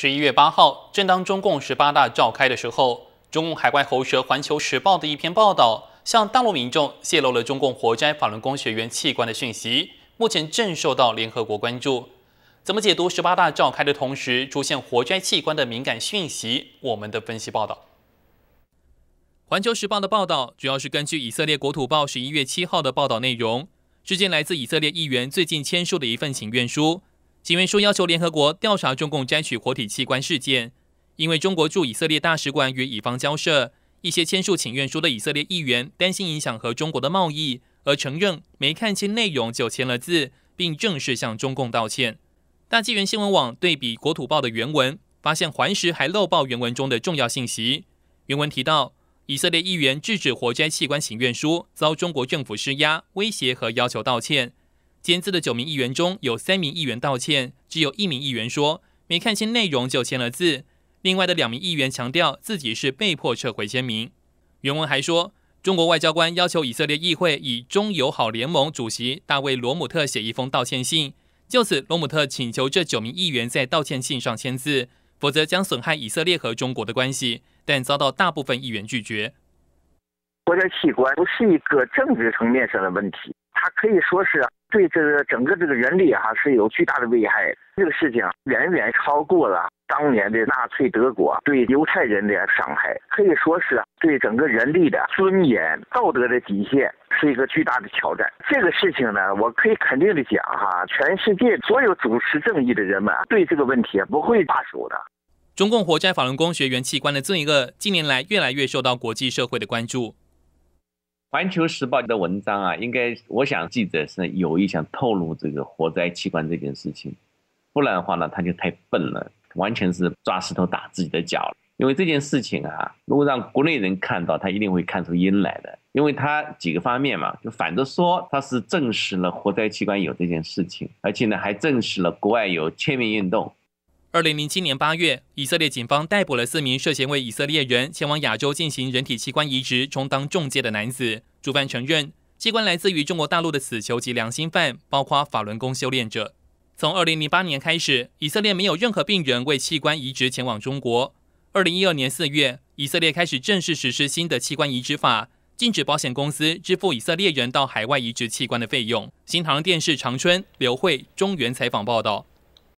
十一月八号，正当中共十八大召开的时候，中共海外喉舌《环球时报》的一篇报道向大陆民众泄露了中共活摘法轮功学员器官的讯息，目前正受到联合国关注。怎么解读十八大召开的同时出现活摘器官的敏感讯息？我们的分析报道，《环球时报》的报道主要是根据以色列国土报十一月七号的报道内容，只见来自以色列议员最近签署的一份请愿书。请愿书要求联合国调查中共摘取活体器官事件。因为中国驻以色列大使馆与乙方交涉，一些签署请愿书的以色列议员担心影响和中国的贸易，而承认没看清内容就签了字，并正式向中共道歉。大纪元新闻网对比《国土报》的原文，发现环时还漏报原文中的重要信息。原文提到，以色列议员制止活摘器官请愿书遭中国政府施压、威胁和要求道歉。签字的九名议员中有三名议员道歉，只有一名议员说没看清内容就签了字。另外的两名议员强调自己是被迫撤回签名。原文还说，中国外交官要求以色列议会以中友好联盟主席大卫·罗姆特写一封道歉信。就此，罗姆特请求这九名议员在道歉信上签字，否则将损害以色列和中国的关系，但遭到大部分议员拒绝。国家器官不是一个政治层面上的问题，它可以说是。对这个整个这个人力哈是有巨大的危害，这个事情远远超过了当年的纳粹德国对犹太人的伤害，可以说是对整个人力的尊严、道德的底线是一个巨大的挑战。这个事情呢，我可以肯定的讲哈，全世界所有主持正义的人们对这个问题不会罢手的。中共活摘法轮功学员器官的这一个近年来越来越受到国际社会的关注。环球时报的文章啊，应该我想记者是有意想透露这个火灾器官这件事情，不然的话呢，他就太笨了，完全是抓石头打自己的脚。因为这件事情啊，如果让国内人看到，他一定会看出阴来的，因为他几个方面嘛，就反着说，他是证实了活灾器官有这件事情，而且呢还证实了国外有签名运动。二零零七年八月，以色列警方逮捕了四名涉嫌为以色列人前往亚洲进行人体器官移植充当中介的男子。主犯承认，器官来自于中国大陆的死囚及良心犯，包括法轮功修炼者。从二零零八年开始，以色列没有任何病人为器官移植前往中国。二零一二年四月，以色列开始正式实施新的器官移植法，禁止保险公司支付以色列人到海外移植器官的费用。新唐电视长春刘慧中原采访报道。